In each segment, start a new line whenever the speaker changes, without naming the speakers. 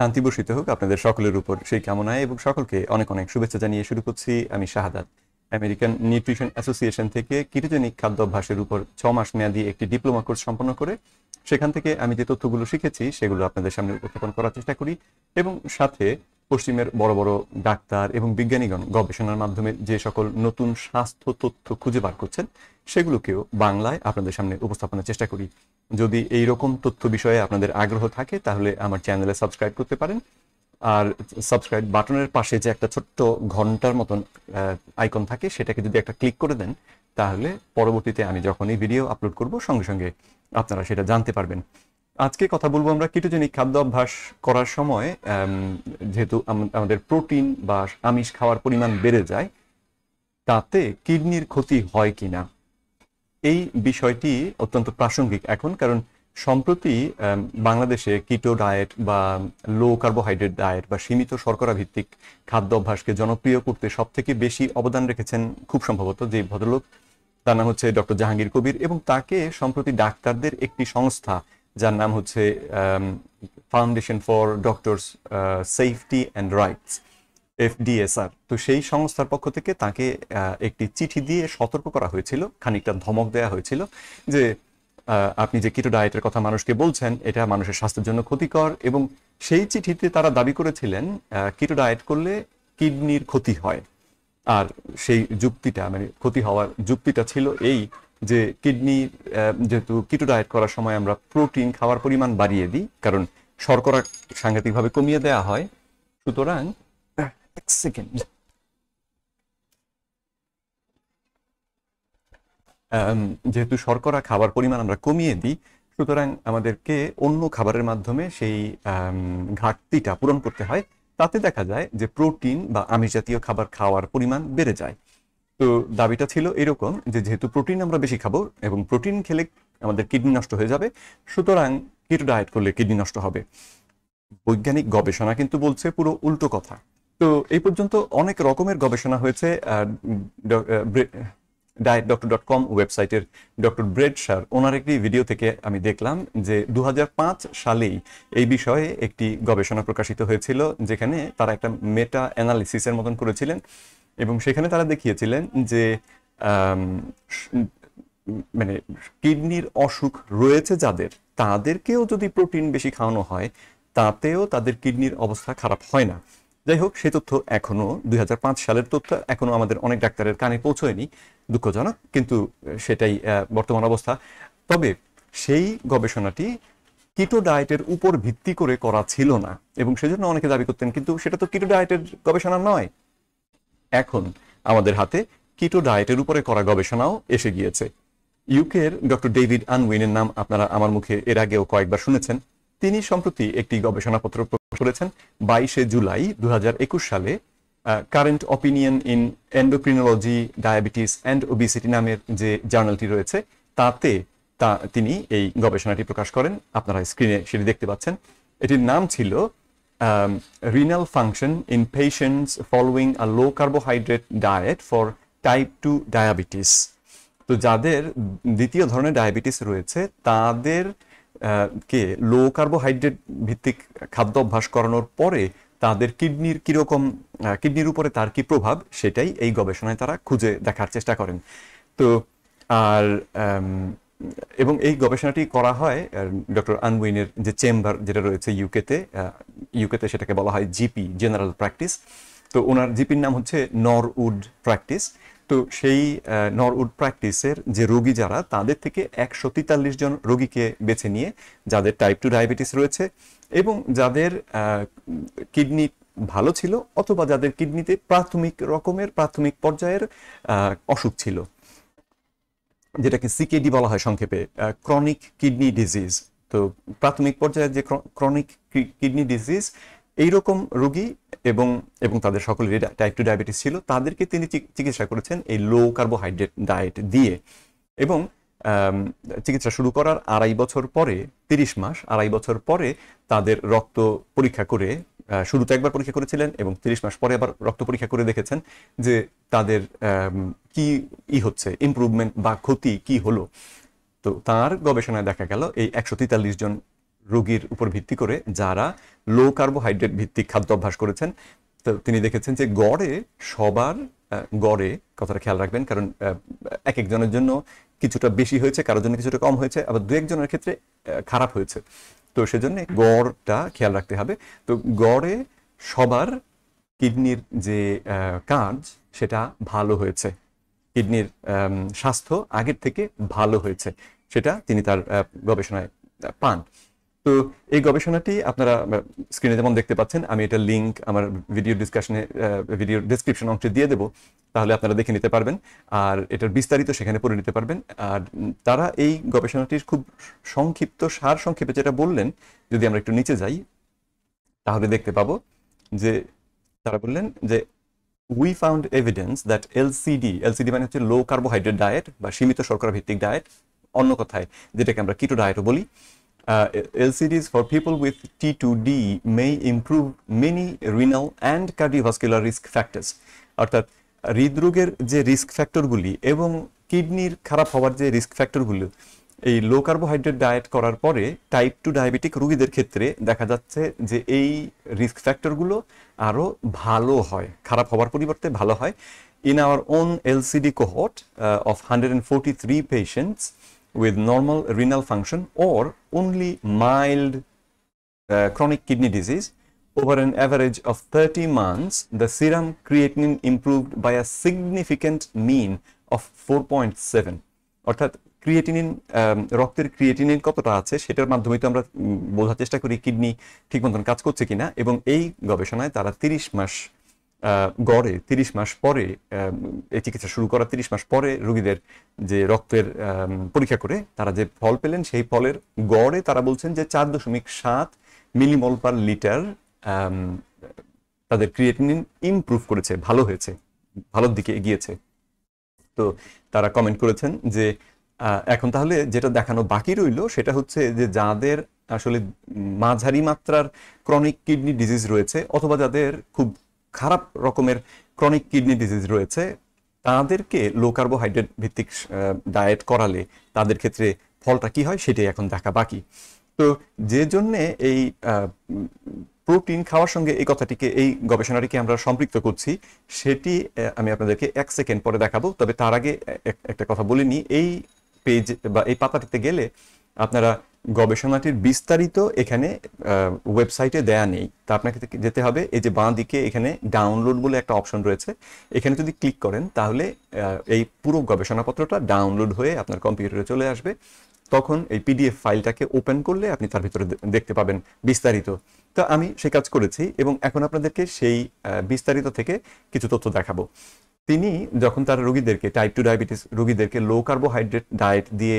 শান্তি বর্ষিত হোক আপনাদের সকলের উপর সেই কামনায় এবং সকলকে অনেক অনেক শুভেচ্ছা জানিয়ে শুরু করছি আমি শাহাদাত আমেরিকান নিউট্রিশন অ্যাসোসিয়েশন থেকে কিটোজেনিক খাদ্য অভ্যাসের উপর ছ মাস মেয়াদী একটি ডিপ্লোমা কোর্স সম্পন্ন করে সেখান থেকে আমি যে তথ্যগুলো শিখেছি সেগুলো আপনাদের সামনে উপস্থাপন করার চেষ্টা করি এবং সাথে পশ্চিমের বড় বড় ডাক্তার এবং বিজ্ঞানীগণ গবেষণার মাধ্যমে যে সকল নতুন স্বাস্থ্য তথ্য খুঁজে বার করছেন সেগুলোকেও বাংলায় আপনাদের সামনে উপস্থাপনের চেষ্টা করি যদি এই রকম তথ্য বিষয়ে আপনাদের আগ্রহ থাকে তাহলে আমার চ্যানেলে সাবস্ক্রাইব করতে পারেন আর সাবস্ক্রাইব বাটনের পাশে যে একটা ছোট্ট ঘন্টার মতন আইকন থাকে সেটাকে যদি একটা ক্লিক করে দেন তাহলে পরবর্তীতে আমি যখন এই ভিডিও আপলোড করব সঙ্গে সঙ্গে আপনারা সেটা জানতে পারবেন আজকে কথা বলবো আমরা কিটোজেনিক খাদ্য অভ্যাস করার সময় যেহেতু আমাদের প্রোটিন বা আমিষ খাওয়ার পরিমাণ বেড়ে যায় তাতে কিডনির ক্ষতি হয় কিনা এই বিষয়টি অত্যন্ত প্রাসঙ্গিক এখন কারণ সম্প্রতি বাংলাদেশে কিটো ডায়েট বা লো কার্বোহাইড্রেট ডায়েট বা সীমিত শর্করা ভিত্তিক খাদ্য অভ্যাসকে জনপ্রিয় করতে সব থেকে বেশি অবদান রেখেছেন খুব সম্ভবত যে ভদ্রলোক তার নাম হচ্ছে ডক্টর জাহাঙ্গীর কবির এবং তাকে সম্প্রতি ডাক্তারদের একটি সংস্থা যার নাম হচ্ছে Foundation for Doctors Safety and Rights FDSR তো সেই সংস্থার পক্ষ থেকে তাকে একটি চিঠি দিয়ে সতর্ক করা হয়েছিল খানিকটা ধমক দেওয়া হয়েছিল যে আপনি যে কিটো ডায়েটের কথা মানুষকে বলছেন এটা মানুষের স্বাস্থ্যের জন্য ক্ষতিকর এবং সেই চিঠিতে তারা দাবি করেছিলেন কিটো ডায়েট করলে কিডনির ক্ষতি হয় আর সেই যুক্তিটা মানে ক্ষতি হওয়ার যুক্তিটা ছিল এই যে কিডনি যেহেতু কিটো ডায়েট করার সময় আমরা প্রোটিন খাওয়ার পরিমাণ বাড়িয়ে দিই কারণ শর্করা সাংঘাতিকভাবে কমিয়ে দেয়া হয় সুতরাং এক um, যেহেতু শর্করা খাবার পরিমাণ আমরা কমিয়ে দিই সুতরাং আমাদেরকে অন্য খাবারের মাধ্যমে সেই um, ঘাটতিটা পূরণ করতে হয় তাতে দেখা যায় যে প্রোটিন বা আমিষ জাতীয় খাবার খাওয়ার পরিমাণ বেড়ে যায় তো দাবিটা ছিল এরকম যে যেহেতু প্রোটিন আমরা বেশি খাবো এবং প্রোটিন খেলে আমাদের কিডনি নষ্ট হয়ে যাবে সুতরাং কিটো ডায়েট করলে কিডনি নষ্ট হবে বৈজ্ঞানিক গবেষণা কিন্তু বলছে পুরো উল্টো কথা তো এই পর্যন্ত অনেক রকমের গবেষণা হয়েছে ডায়েট ডক্টর ডট কম ওয়েবসাইটের ডক্টর ব্রেড স্যার ওনার একটি ভিডিও থেকে আমি দেখলাম যে দু সালেই এই বিষয়ে একটি গবেষণা প্রকাশিত হয়েছিল যেখানে তারা একটা মেটা অ্যানালিসিসের মতন করেছিলেন এবং সেখানে তারা দেখিয়েছিলেন যে মানে কিডনির অসুখ রয়েছে যাদের তাদেরকেও যদি প্রোটিন বেশি খাওয়ানো হয় তাতেও তাদের কিডনির অবস্থা খারাপ হয় না যাই হোক সেই তথ্য এখনও দুই সালের তথ্য এখনও আমাদের অনেক ডাক্তারের কানে পৌঁছয়নি দুঃখজনক কিন্তু সেটাই বর্তমান অবস্থা তবে সেই গবেষণাটি কিটো ডায়েটের উপর ভিত্তি করে করা ছিল না এবং সেজন্য অনেকে দাবি করতেন কিন্তু সেটা তো কিটো ডায়েটের গবেষণা নয় এখন আমাদের হাতে কিটো ডায়েটের উপরে করা গবেষণাও এসে গিয়েছে ইউকের ডক্টর ডেভিড আনউইনের নাম আপনারা আমার মুখে এর আগেও কয়েকবার শুনেছেন তিনি সম্প্রতি একটি গবেষণাপত্র প্রকাশ করেছেন বাইশে জুলাই দু সালে Current Opinion in Endocrinology Diabetes and Obesity নামের যে জার্নালটি রয়েছে তাতে তা তিনি এই গবেষণাটি প্রকাশ করেন আপনারা স্ক্রিনে সেটি দেখতে পাচ্ছেন এটির নাম ছিল renal function in patients following a low carbohydrate diet for type two diabetes তো যাদের দ্বিতীয় ধরনের ডায়াবেটিস রয়েছে তাদের কে লো কার্বোহাইড্রেট ভিত্তিক খাদ্য অভ্যাস করানোর পরে তাদের কিডনির কীরকম কিডনির উপরে তার কি প্রভাব সেটাই এই গবেষণায় তারা খুঁজে দেখার চেষ্টা করেন তো আর এবং এই গবেষণাটি করা হয় ডক্টর আনবুইনের যে চেম্বার যেটা রয়েছে ইউকেতে ইউকেতে সেটাকে বলা হয় জিপি জেনারেল প্র্যাকটিস তো ওনার জিপির নাম হচ্ছে নরউড প্র্যাকটিস তো সেই নরউড প্র্যাকটিসের যে রোগী যারা তাদের থেকে একশো তেতাল্লিশ জন রোগীকে বেছে নিয়ে যাদের টাইপ টু ডায়াবেটিস রয়েছে এবং যাদের কিডনি ভালো ছিল অথবা যাদের কিডনিতে প্রাথমিক রকমের প্রাথমিক পর্যায়ের অসুখ ছিল যেটাকে সিকেডি বলা হয় সংক্ষেপে ক্রনিক কিডনি ডিজিজ তো প্রাথমিক পর্যায়ে যে ক্রনিক কিডনি ডিজিজ এই রকম রোগী এবং এবং তাদের সকলের টাইপ টু ডায়াবেটিস ছিল তাদেরকে তিনি চিকিৎসা করেছেন এই লো কার্বোহাইড্রেট ডায়েট দিয়ে এবং চিকিৎসা শুরু করার আড়াই বছর পরে তিরিশ মাস আড়াই বছর পরে তাদের রক্ত পরীক্ষা করে শুরুতে একবার পরীক্ষা করেছিলেন এবং তিরিশ মাস পরে আবার রক্ত পরীক্ষা করে দেখেছেন যে তাদের কি ই হচ্ছে ইম্প্রুভমেন্ট বা ক্ষতি কি হলো তো তার গবেষণায় দেখা গেল এই একশো জন রোগীর উপর ভিত্তি করে যারা লো কার্বোহাইড্রেট ভিত্তিক খাদ্য অভ্যাস করেছেন তো তিনি দেখেছেন যে গড়ে সবার গড়ে কথাটা খেয়াল রাখবেন কারণ এক একজনের জন্য কিছুটা বেশি হয়েছে কারোর জন্য কিছুটা কম হয়েছে আবার দু একজনের ক্ষেত্রে খারাপ হয়েছে তো সেজন্য গড়টা খেয়াল রাখতে হবে তো গড়ে সবার কিডনির যে কাজ সেটা ভালো হয়েছে কিডনির স্বাস্থ্য আগের থেকে ভালো হয়েছে সেটা তিনি তার গবেষণায় পান তো এই গবেষণাটি আপনারা স্ক্রিনে যেমন দেখতে পাচ্ছেন আমি এটা লিঙ্ক আমার ভিডিও ডিসকাশনে ভিডিও ডিসক্রিপশন অংশে দিয়ে দেবো তাহলে আপনারা দেখে নিতে পারবেন আর এটার বিস্তারিত সেখানে পড়ে নিতে পারবেন আর তারা এই গবেষণাটির খুব সংক্ষিপ্ত সার সংক্ষেপে যেটা বললেন যদি আমরা একটু নিচে যাই তাহলে দেখতে পাবো যে তারা বললেন যে we found evidence that LCD LCD মানে হচ্ছে লো কার্বোহাইড্রেট ডায়েট বা সীমিত শর্করা ভিত্তিক ডায়েট অন্য কথায় যেটাকে আমরা কিটো ডায়েটও বলি uh, LCDs for people with T2D may improve many renal and cardiovascular risk factors অর্থাৎ হৃদরোগের যে রিস্ক ফ্যাক্টরগুলি এবং কিডনির খারাপ হওয়ার যে রিস্ক ফ্যাক্টরগুলি এই লো কার্বোহাইড্রেট ডায়েট করার পরে টাইপ টু ডায়াবেটিক রোগীদের ক্ষেত্রে দেখা যাচ্ছে যে এই রিস্ক ফ্যাক্টরগুলো আরও ভালো হয় খারাপ হওয়ার পরিবর্তে ভালো হয় in our own LCD cohort of hundred and forty three patients with normal renal function or only mild uh, chronic kidney disease, over an average of 30 months, the serum creatinine improved by a significant mean of 4.7. অর্থাৎ creatinine রক্তের creatinine কতটা আছে সেটার মাধ্যমে তো আমরা বোঝার চেষ্টা করি কিডনি ঠিক মতন কাজ করছে কিনা এবং এই গবেষণায় তারা 30 মাস গড়ে তিরিশ মাস পরে এই চিকিৎসা শুরু করার তিরিশ মাস পরে রোগীদের যে রক্তের পরীক্ষা করে তারা যে ফল পেলেন সেই ফলের গড়ে তারা বলছেন যে চার দশমিক সাত মিলিমল পার লিটার তাদের ক্রিয়েটিনিন ইমপ্রুভ করেছে ভালো হয়েছে ভালোর দিকে এগিয়েছে তো তারা কমেন্ট করেছেন যে এখন তাহলে যেটা দেখানো বাকি রইল সেটা হচ্ছে যে যাদের আসলে মাঝারি মাত্রার ক্রনিক কিডনি ডিজিজ রয়েছে অথবা যাদের খুব খারাপ রকমের ক্রনিক কিডনি ডিজিজ রয়েছে তাদেরকে লো কার্বোহাইড্রেট ভিত্তিক ডায়েট করালে তাদের ক্ষেত্রে ফলটা কি হয় সেটাই এখন দেখা বাকি তো যে জন্যে এই প্রোটিন খাওয়ার সঙ্গে এই কথাটিকে এই গবেষণাটিকে আমরা সম্পৃক্ত করছি সেটি আমি আপনাদেরকে এক সেকেন্ড পরে দেখাবো তবে তার আগে একটা কথা বলিনি এই পেজ বা এই পাতাটিতে গেলে আপনারা গবেষণাটির বিস্তারিত এখানে ওয়েবসাইটে দেয়া নেই তা আপনাকে যেতে হবে এই যে বাঁ দিকে এখানে ডাউনলোড বলে একটা অপশন রয়েছে এখানে যদি ক্লিক করেন তাহলে এই পুরো গবেষণাপত্রটা ডাউনলোড হয়ে আপনার কম্পিউটারে চলে আসবে তখন এই পিডিএফ ফাইলটাকে ওপেন করলে আপনি তার ভিতরে দেখতে পাবেন বিস্তারিত তো আমি সে কাজ করেছি এবং এখন আপনাদেরকে সেই বিস্তারিত থেকে কিছু তথ্য দেখাবো তিনি যখন তার রোগীদেরকে টাইপ টু ডায়াবেটিস রোগীদেরকে লো কার্বোহাইড্রেট ডায়েট দিয়ে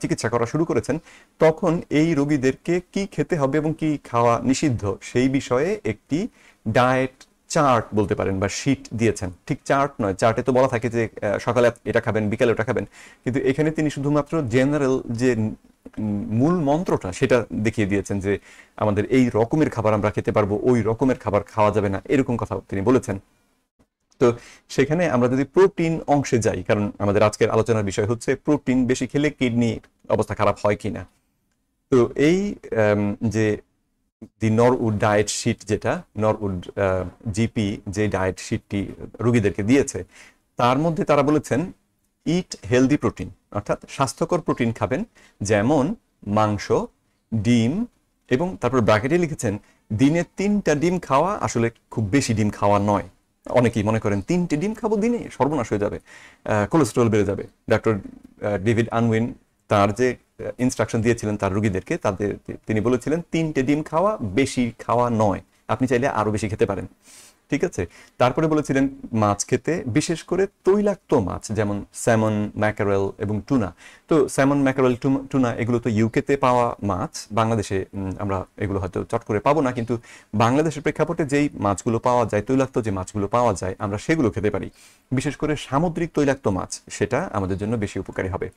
চিকিৎসা করা শুরু করেছেন তখন এই রোগীদেরকে কি খেতে হবে এবং কি খাওয়া নিষিদ্ধ সেই বিষয়ে একটি ডায়েট চার্ট বলতে পারেন বা শিট দিয়েছেন ঠিক চার্ট নয় চার্টে তো বলা থাকে যে সকালে এটা খাবেন বিকেলে ওটা খাবেন কিন্তু এখানে তিনি শুধুমাত্র জেনারেল যে মূল মন্ত্রটা সেটা দেখিয়ে দিয়েছেন যে আমাদের এই রকমের খাবার আমরা খেতে পারবো ওই রকমের খাবার খাওয়া যাবে না এরকম কথা তিনি বলেছেন তো সেখানে আমরা যদি প্রোটিন অংশে যাই কারণ আমাদের আজকের আলোচনার বিষয় হচ্ছে প্রোটিন বেশি খেলে কিডনি অবস্থা খারাপ হয় কিনা তো এই যে দি নরউড ডায়েট শিট যেটা নরউড জিপি যে ডায়েট শিটটি রুগীদেরকে দিয়েছে তার মধ্যে তারা বলেছেন ইট হেলদি প্রোটিন অর্থাৎ স্বাস্থ্যকর প্রোটিন খাবেন যেমন মাংস ডিম এবং তারপর ব্র্যাকেটে লিখেছেন দিনে তিনটা ডিম খাওয়া আসলে খুব বেশি ডিম খাওয়া নয় অনেকেই মনে করেন তিনটি ডিম খাবো দিনে সর্বনাশ হয়ে যাবে কোলেস্ট্রল বেড়ে যাবে ডাক্তার ডেভিড আনউইন তার যে ইনস্ট্রাকশন দিয়েছিলেন তার রুগীদেরকে তাদের তিনি বলেছিলেন তিনটে ডিম খাওয়া বেশি খাওয়া নয় আপনি চাইলে আরও বেশি খেতে পারেন ঠিক আছে তারপরে বলেছিলেন মাছ খেতে বিশেষ করে তৈলাক্ত মাছ যেমন স্যামন ম্যাকারেল এবং টুনা তো স্যামন ম্যাকারেল টুনা এগুলো তো ইউকেতে পাওয়া মাছ বাংলাদেশে আমরা এগুলো হয়তো চট করে পাবো না কিন্তু বাংলাদেশের প্রেক্ষাপটে যেই মাছগুলো পাওয়া যায় তৈলাক্ত যে মাছগুলো পাওয়া যায় আমরা সেগুলো খেতে পারি বিশেষ করে সামুদ্রিক তৈলাক্ত মাছ সেটা আমাদের জন্য বেশি উপকারী হবে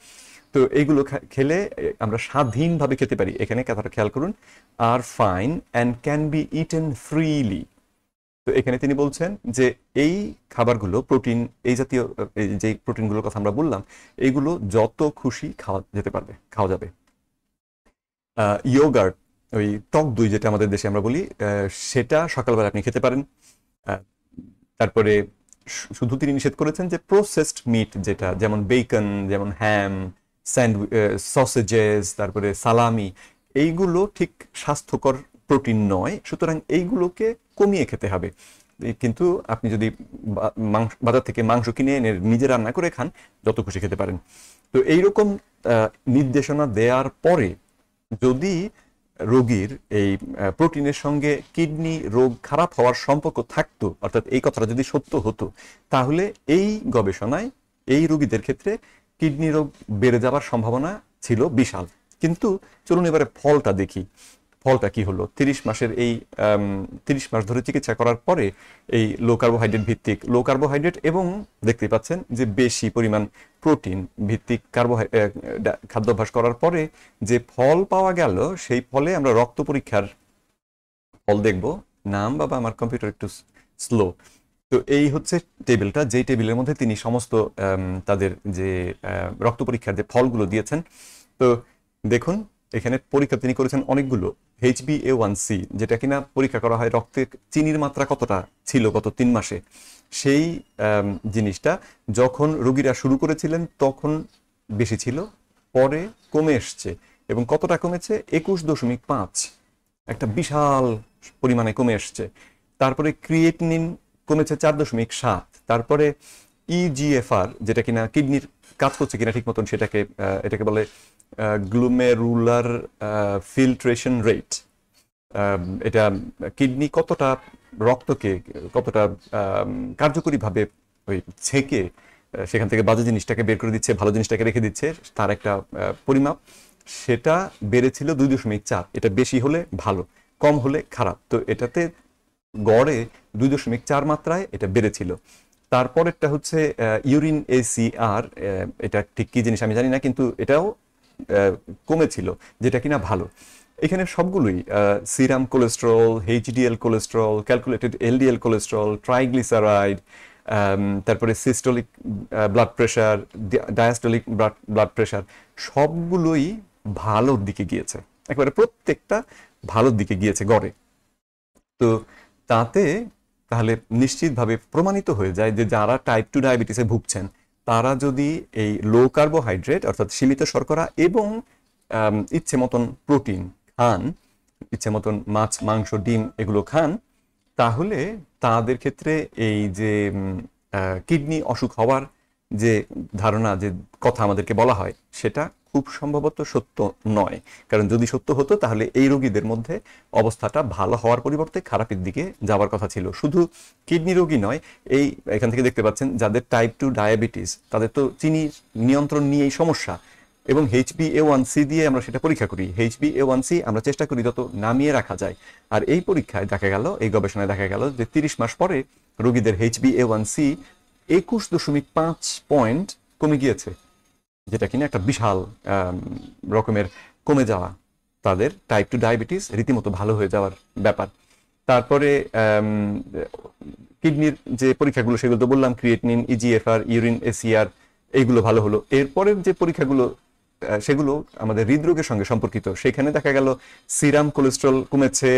তো এইগুলো খেলে আমরা স্বাধীনভাবে খেতে পারি এখানে কথাটা খেয়াল করুন are fine and can be eaten freely তো এখানে তিনি বলছেন যে এই খাবারগুলো প্রোটিন এই জাতীয় যে প্রোটিনগুলোর কথা আমরা বললাম এইগুলো যত খুশি খাওয়া যেতে পারবে খাওয়া যাবে ইয়োগার্ট ওই টক দুই যেটা আমাদের দেশে আমরা বলি সেটা সকালবেলা আপনি খেতে পারেন তারপরে শুধু তিনি নিষেধ করেছেন যে প্রসেসড মিট যেটা যেমন বেকন যেমন হ্যাম স্যান্ডউ সসেজেস তারপরে সালামি এইগুলো ঠিক স্বাস্থ্যকর প্রোটিন নয় সুতরাং এইগুলোকে কমিয়ে খেতে হবে কিন্তু আপনি যদি মাংস বাজার থেকে মাংস কিনে এনে নিজে রান্না করে খান যত খুশি খেতে পারেন তো এইরকম নির্দেশনা দেওয়ার পরে যদি রোগীর এই প্রোটিনের সঙ্গে কিডনি রোগ খারাপ হওয়ার সম্পর্ক থাকতো অর্থাৎ এই কথাটা যদি সত্য হতো তাহলে এই গবেষণায় এই রোগীদের ক্ষেত্রে কিডনি রোগ বেড়ে যাওয়ার সম্ভাবনা ছিল বিশাল কিন্তু চলুন এবারে ফলটা দেখি ফলটা কি হলো তিরিশ মাসের এই তিরিশ মাস ধরে চিকিৎসা করার পরে এই লো কার্বোহাইড্রেট ভিত্তিক লো কার্বোহাইড্রেট এবং দেখতে পাচ্ছেন যে বেশি পরিমাণ প্রোটিন ভিত্তিক কার্বোহাইড্রেট খাদ্যাভ্যাস করার পরে যে ফল পাওয়া গেল সেই ফলে আমরা রক্ত পরীক্ষার ফল দেখব নাম বাবা আমার কম্পিউটার একটু স্লো তো এই হচ্ছে টেবিলটা যেই টেবিলের মধ্যে তিনি সমস্ত তাদের যে রক্ত পরীক্ষার যে ফলগুলো দিয়েছেন তো দেখুন এখানে পরীক্ষা তিনি করেছেন অনেকগুলো এইচবি এ ওয়ান সি যেটা কিনা পরীক্ষা করা হয় রক্তে চিনির মাত্রা কতটা ছিল গত তিন মাসে সেই জিনিসটা যখন রোগীরা শুরু করেছিলেন তখন বেশি ছিল পরে কমে এসছে এবং কতটা কমেছে একুশ দশমিক পাঁচ একটা বিশাল পরিমাণে কমে এসছে তারপরে ক্রিয়েটনিন কমেছে চার দশমিক সাত তারপরে ইজিএফআর e যেটা কিনা কিডনির কাজ করছে কিনা ঠিক মতন সেটাকে এটাকে বলে গ্লুমেরুলার ফিল্ট্রেশন রেট এটা কিডনি কতটা রক্তকে কতটা কার্যকরীভাবে ওই ছেঁকে সেখান থেকে বাজে জিনিসটাকে বের করে দিচ্ছে ভালো জিনিসটাকে রেখে দিচ্ছে তার একটা পরিমাপ সেটা বেড়েছিল দুই দশমিক চার এটা বেশি হলে ভালো কম হলে খারাপ তো এটাতে গড়ে দুই দশমিক চার মাত্রায় এটা বেড়েছিল তারপরেরটা হচ্ছে ইউরিন এসিআর এটা ঠিক কি জিনিস আমি জানি না কিন্তু এটাও কমেছিল যেটা কিনা ভালো এখানে সবগুলোই serum cholesterol HDL cholesterol calculated LDL cholesterol triglyceride তারপরে systolic blood pressure diastolic blood pressure সবগুলোই ভালোর দিকে গিয়েছে একবারে প্রত্যেকটা ভালোর দিকে গিয়েছে গড়ে তো তাতে তাহলে নিশ্চিতভাবে প্রমাণিত হয়ে যায় যে যারা টাইপ টু ডায়াবেটিসে ভুগছেন তারা যদি এই লো কার্বোহাইড্রেট অর্থাৎ সীমিত শর্করা এবং ইচ্ছে মতন প্রোটিন খান ইচ্ছে মতন মাছ মাংস ডিম এগুলো খান তাহলে তাদের ক্ষেত্রে এই যে কিডনি অসুখ হওয়ার যে ধারণা যে কথা আমাদেরকে বলা হয় সেটা খুব সম্ভবত সত্য নয় কারণ যদি সত্য হতো তাহলে এই রোগীদের মধ্যে অবস্থাটা ভালো হওয়ার পরিবর্তে খারাপের দিকে যাওয়ার কথা ছিল শুধু কিডনি রোগী নয় এই এখান থেকে দেখতে পাচ্ছেন যাদের টাইপ টু ডায়াবেটিস তাদের তো চিনি নিয়ন্ত্রণ নিয়েই সমস্যা এবং এইচবি এ ওয়ান সি দিয়ে আমরা সেটা পরীক্ষা করি এইচবি এ ওয়ান সি আমরা চেষ্টা করি যত নামিয়ে রাখা যায় আর এই পরীক্ষায় দেখা গেল এই গবেষণায় দেখা গেল যে তিরিশ মাস পরে রোগীদের এইচবি এ ওয়ান সি একুশ দশমিক পাঁচ পয়েন্ট কমে গিয়েছে যেটা কিনা একটা বিশাল রকমের কমে যাওয়া তাদের টাইপ টু ডায়াবেটিস রীতিমতো ভালো হয়ে যাওয়ার ব্যাপার তারপরে কিডনির যে পরীক্ষাগুলো সেগুলো তো বললাম ক্রিয়েটনিন ইজিএফআর ইউরিন এসিআর এইগুলো ভালো হলো এরপরের যে পরীক্ষাগুলো সেগুলো আমাদের হৃদরোগের সঙ্গে সম্পর্কিত সেখানে দেখা গেল সিরাম কোলেস্ট্রল কমেছে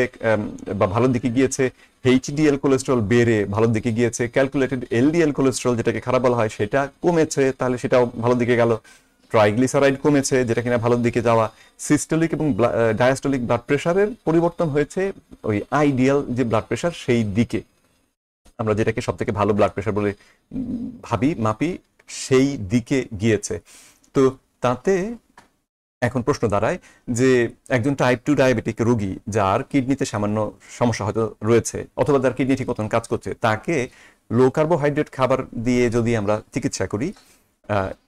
বা ভালোর দিকে গিয়েছে এইচডিএল কোলেস্ট্রল বেড়ে ভালোর দিকে গিয়েছে ক্যালকুলেটেড এলডিএল কোলেস্ট্রল যেটাকে খারাপ বলা হয় সেটা কমেছে তাহলে সেটাও ভালোর দিকে গেল ট্রাইগ্লিসারাইড কমেছে যেটা কিনা ভালোর দিকে যাওয়া সিস্টোলিক এবং ডায়াস্টোলিক ব্লাড প্রেশারের পরিবর্তন হয়েছে ওই আইডিয়াল যে ব্লাড প্রেশার সেই দিকে আমরা যেটাকে সব থেকে ভালো ব্লাড প্রেশার বলে ভাবি মাপি সেই দিকে গিয়েছে তো তাতে এখন প্রশ্ন দাঁড়ায় যে একজন টাইপ টু ডায়াবেটিক রোগী যার কিডনিতে সামান্য সমস্যা হয়তো রয়েছে অথবা যার কিডনি ঠিক মতন কাজ করছে তাকে লো কার্বোহাইড্রেট খাবার দিয়ে যদি আমরা চিকিৎসা করি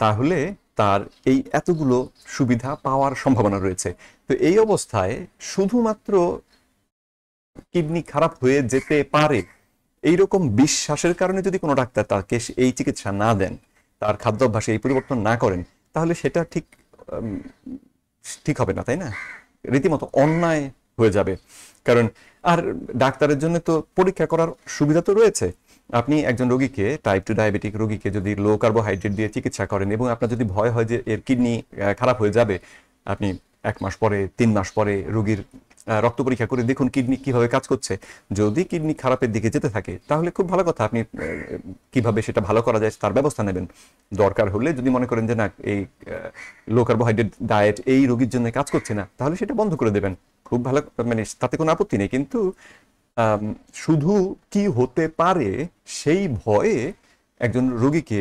তাহলে তার এই এতগুলো সুবিধা পাওয়ার সম্ভাবনা রয়েছে তো এই অবস্থায় শুধুমাত্র কিডনি খারাপ হয়ে যেতে পারে এইরকম বিশ্বাসের কারণে যদি কোনো ডাক্তার তাকে এই চিকিৎসা না দেন তার খাদ্যাভ্যাসে এই পরিবর্তন না করেন তাহলে সেটা ঠিক ঠিক হবে না তাই না রীতিমতো অন্যায় হয়ে যাবে কারণ আর ডাক্তারের জন্য তো পরীক্ষা করার সুবিধা তো রয়েছে আপনি একজন রোগীকে টাইপ টু ডায়াবেটিক রোগীকে যদি লো কার্বোহাইড্রেট দিয়ে চিকিৎসা করেন এবং আপনার যদি ভয় হয় যে এর কিডনি খারাপ হয়ে যাবে আপনি এক মাস পরে তিন মাস পরে রোগীর রক্ত পরীক্ষা করে দেখুন কিডনি কিভাবে কাজ করছে যদি কিডনি খারাপের দিকে যেতে থাকে তাহলে খুব ভালো কথা আপনি কিভাবে সেটা ভালো করা যায় তার ব্যবস্থা নেবেন দরকার হলে যদি মনে করেন যে না এই লো কার্বোহাইড্রেট ডায়েট এই রোগীর জন্য কাজ করছে না তাহলে সেটা বন্ধ করে দেবেন খুব ভালো মানে তাতে কোনো আপত্তি নেই কিন্তু শুধু কি হতে পারে সেই ভয়ে একজন রোগীকে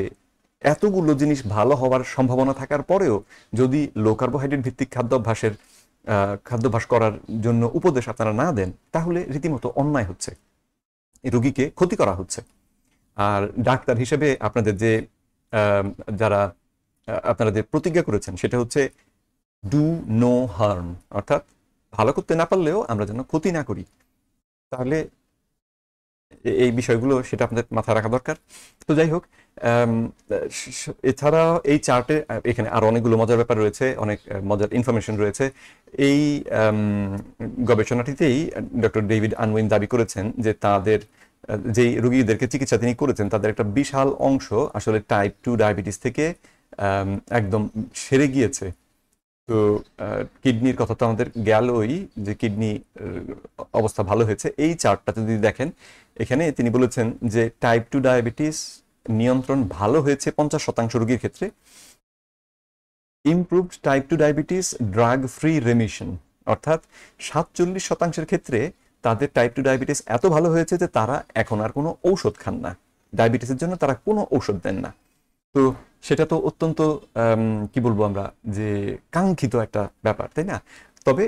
এতগুলো জিনিস ভালো হওয়ার সম্ভাবনা থাকার পরেও যদি লো কার্বোহাইড্রেট ভিত্তিক অভ্যাসের খাদ্যভাস করার জন্য উপদেশ আপনারা না দেন তাহলে রীতিমতো অন্যায় হচ্ছে রুগীকে ক্ষতি করা হচ্ছে আর ডাক্তার হিসেবে আপনাদের যে যারা আপনারা যে প্রতিজ্ঞা করেছেন সেটা হচ্ছে ডু নো হার্ম অর্থাৎ ভালো করতে না পারলেও আমরা যেন ক্ষতি না করি তাহলে এই বিষয়গুলো সেটা আপনাদের মাথায় রাখা দরকার তো যাই হোক এছাড়া এই চার্টে এখানে আর অনেকগুলো মজার ব্যাপার রয়েছে অনেক মজার ইনফরমেশন রয়েছে এই গবেষণাটিতেই ডক্টর ডেভিড আনউইন দাবি করেছেন যে তাদের যেই রুগীদেরকে চিকিৎসা তিনি করেছেন তাদের একটা বিশাল অংশ আসলে টাইপ টু ডায়াবেটিস থেকে একদম সেরে গিয়েছে তো কিডনির কথা তো আমাদের গেলই যে কিডনি অবস্থা ভালো হয়েছে এই চার্টটা যদি দেখেন এখানে তিনি বলেছেন যে টাইপ টু ডায়াবেটিস নিয়ন্ত্রণ ভালো হয়েছে পঞ্চাশ শতাংশ রোগীর ক্ষেত্রে improved type two diabetes drug free remission অর্থাৎ সাতচল্লিশ শতাংশের ক্ষেত্রে তাদের টাইপ টু ডায়াবেটিস এত ভালো হয়েছে যে তারা এখন আর কোনো ঔষধ খান না ডায়াবেটিসের জন্য তারা কোনো ঔষধ দেন না তো সেটা তো অত্যন্ত কি বলবো আমরা যে কাঙ্ক্ষিত একটা ব্যাপার তাই না তবে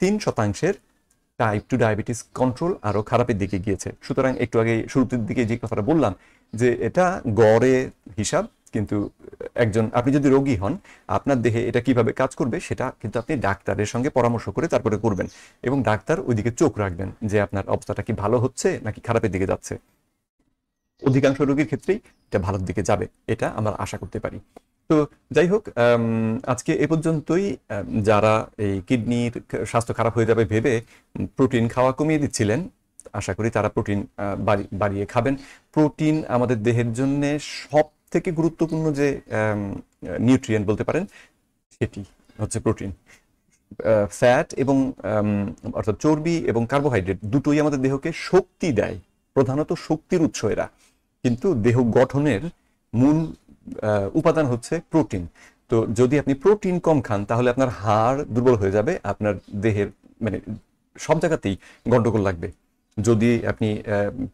তিন শতাংশের টাইপ টু ডায়াবেটিস কন্ট্রোল আরও খারাপের দিকে গিয়েছে সুতরাং একটু আগে শুরুতের দিকে যে কথাটা বললাম যে এটা গড়ে হিসাব কিন্তু একজন আপনি যদি রোগী হন আপনার দেহে এটা কিভাবে কাজ করবে সেটা কিন্তু আপনি ডাক্তারের সঙ্গে পরামর্শ করে তারপরে করবেন এবং ডাক্তার ওইদিকে চোখ রাখবেন যে আপনার অবস্থাটা কি ভালো হচ্ছে নাকি খারাপের দিকে যাচ্ছে অধিকাংশ রোগীর ক্ষেত্রেই এটা ভালোর দিকে যাবে এটা আমরা আশা করতে পারি তো যাই হোক আজকে এ পর্যন্তই যারা এই কিডনির স্বাস্থ্য খারাপ হয়ে যাবে ভেবে প্রোটিন খাওয়া কমিয়ে দিচ্ছিলেন আশা করি তারা প্রোটিন বাড়িয়ে খাবেন প্রোটিন আমাদের দেহের জন্য সব থেকে গুরুত্বপূর্ণ যে নিউট্রিয়েন্ট বলতে পারেন সেটি হচ্ছে প্রোটিন ফ্যাট এবং অর্থাৎ চর্বি এবং কার্বোহাইড্রেট দুটোই আমাদের দেহকে শক্তি দেয় প্রধানত শক্তির উৎস এরা কিন্তু দেহ গঠনের মূল উপাদান হচ্ছে প্রোটিন তো যদি আপনি প্রোটিন কম খান তাহলে আপনার হাড় দুর্বল হয়ে যাবে আপনার দেহের মানে সব জায়গাতেই গন্ডগোল লাগবে যদি আপনি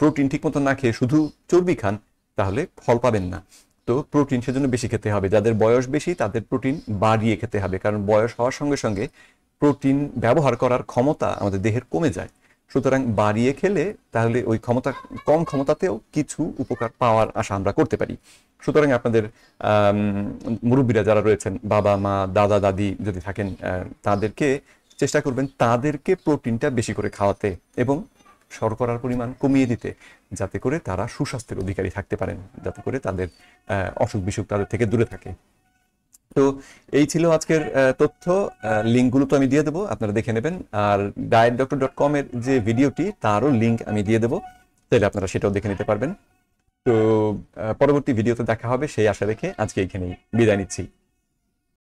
প্রোটিন ঠিক মতো না খেয়ে শুধু চর্বি খান তাহলে ফল পাবেন না তো প্রোটিন সেজন্য বেশি খেতে হবে যাদের বয়স বেশি তাদের প্রোটিন বাড়িয়ে খেতে হবে কারণ বয়স হওয়ার সঙ্গে সঙ্গে প্রোটিন ব্যবহার করার ক্ষমতা আমাদের দেহের কমে যায় সুতরাং বাড়িয়ে খেলে তাহলে ওই ক্ষমতা কম ক্ষমতাতেও কিছু উপকার পাওয়ার আশা আমরা করতে পারি সুতরাং আপনাদের মুরব্বীরা যারা রয়েছেন বাবা মা দাদা দাদি যদি থাকেন তাদেরকে চেষ্টা করবেন তাদেরকে প্রোটিনটা বেশি করে খাওয়াতে এবং শর্করার পরিমাণ কমিয়ে দিতে যাতে করে তারা সুস্বাস্থ্যের অধিকারী থাকতে পারেন যাতে করে তাদের অসুখ বিসুখ তাদের থেকে দূরে থাকে তো এই ছিল আজকের তথ্য লিঙ্কগুলো তো আমি দিয়ে দেবো আপনারা দেখে নেবেন আর ডায়েট ডক্টর ডট কম এর যে ভিডিওটি তারও লিঙ্ক আমি দিয়ে দেবো তাহলে আপনারা সেটাও দেখে নিতে পারবেন তো পরবর্তী ভিডিওতে দেখা হবে সেই আশা রেখে আজকে এখানেই বিদায় নিচ্ছি